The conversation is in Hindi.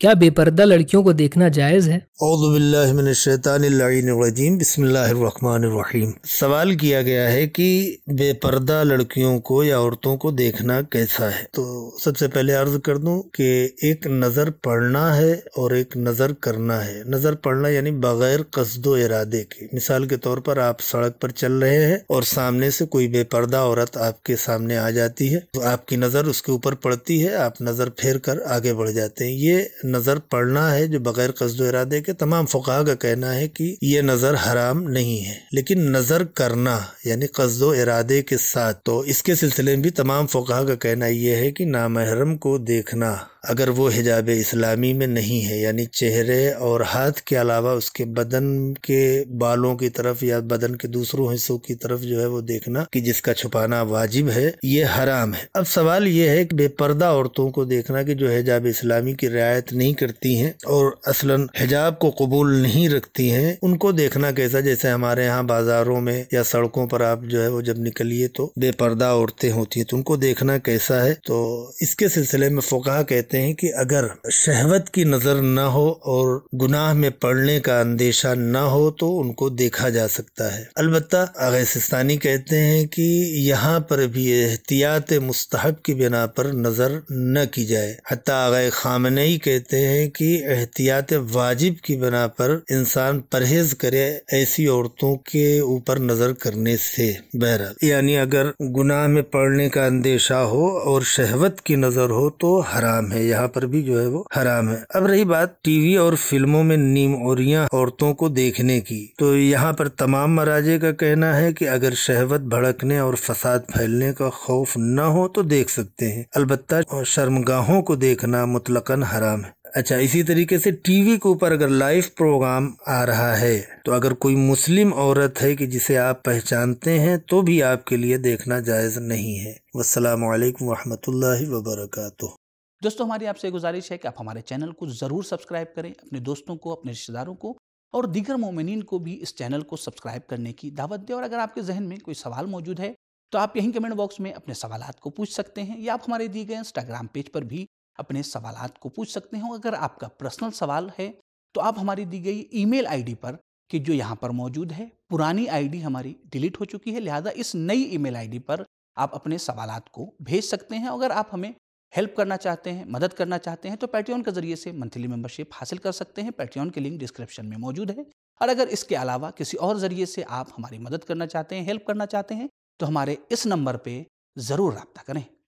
क्या बेपर्दा लड़कियों को देखना जायज़ है सवाल किया गया है कि बेपर्दा लड़कियों को या औरतों को देखना कैसा है तो सबसे पहले अर्ज कर दूं कि एक नज़र पढ़ना है और एक नज़र करना है नज़र पढ़ना यानी बग़ैर कस्द इरादे के मिसाल के तौर पर आप सड़क पर चल रहे हैं और सामने से कोई बेपर्दा औरत आपके सामने आ जाती है तो आपकी नज़र उसके ऊपर पड़ती है आप नज़र फेर कर आगे बढ़ जाते हैं ये नज़र पढ़ना है जो बग़ैर कस्द इरादे के तमाम फ़ुका का कहना है कि ये नज़र हराम नहीं है लेकिन नज़र करना यानी कस्द इरादे के साथ तो इसके सिलसिले में भी तमाम फ़ुका का कहना यह है कि नामहरम को देखना अगर वो हिजाब इस्लामी में नहीं है यानी चेहरे और हाथ के अलावा उसके बदन के बालों की तरफ या बदन के दूसरों हिस्सों की तरफ जो है वो देखना कि जिसका छुपाना वाजिब है ये हराम है अब सवाल ये है कि बेपर्दा औरतों को देखना कि जो हिजाब इस्लामी की रियायत नहीं करती हैं और असलन हिजाब को कबूल नहीं रखती हैं उनको देखना कैसा जैसे हमारे यहाँ बाजारों में या सड़कों पर आप जो है वो जब निकलिए तो बेपर्दा औरतें होती हैं तो उनको देखना कैसा है तो इसके सिलसिले में फ़ुका कहते हैं कि अगर शहवत की नज़र न हो और गुनाह में पड़ने का अंदेशा न हो तो उनको देखा जा सकता है अलबत् आगैसिस्तानी कहते हैं कि यहाँ पर भी एहतियात मुस्तहब की बिना पर नज़र न की जाए हती आगे ही कहते कहते हैं कि एहतियात वाजिब की बना पर इंसान परहेज करे ऐसी औरतों के ऊपर नजर करने से बहरहाल यानी अगर गुनाह में पड़ने का अंदेशा हो और शहवत की नजर हो तो हराम है यहाँ पर भी जो है वो हराम है अब रही बात टीवी और फिल्मों में नीम और औरतों को देखने की तो यहाँ पर तमाम मराजे का कहना है कि अगर शहवत भड़कने और फसाद फैलने का खौफ न हो तो देख सकते हैं अलबत्ता शर्मगाहों को देखना मुतलकन हराम है अच्छा इसी तरीके से टीवी के ऊपर अगर लाइव प्रोग्राम आ रहा है तो अगर कोई मुस्लिम औरत है कि जिसे आप पहचानते हैं तो भी आपके लिए देखना जायज़ नहीं है वालेकुम वरहमतुल्लाहि वबरकatuh दोस्तों हमारी आपसे गुजारिश है कि आप हमारे चैनल को ज़रूर सब्सक्राइब करें अपने दोस्तों को अपने रिश्तेदारों को और दीगर ममिन को भी इस चैनल को सब्सक्राइब करने की दावत दें और अगर आपके जहन में कोई सवाल मौजूद है तो आप यहीं कमेंट बॉक्स में अपने सवाल को पूछ सकते हैं या आप हमारे दिए गए इंस्टाग्राम पेज पर भी अपने सवाल को पूछ सकते हो अगर आपका पर्सनल सवाल है तो आप हमारी दी गई ईमेल आईडी पर कि जो यहाँ पर मौजूद है पुरानी आईडी हमारी डिलीट हो चुकी है लिहाजा इस नई ईमेल आईडी पर आप अपने सवाल को भेज सकते हैं अगर आप हमें हेल्प करना चाहते हैं मदद करना चाहते हैं तो पैट्रियन के जरिए से मंथली मेंबरशिप हासिल कर सकते हैं पैट्रियन के लिंक डिस्क्रिप्शन में मौजूद है और अगर इसके अलावा किसी और ज़रिए से आप हमारी मदद करना चाहते हैं हेल्प करना चाहते हैं तो हमारे इस नंबर पर ज़रूर रबता करें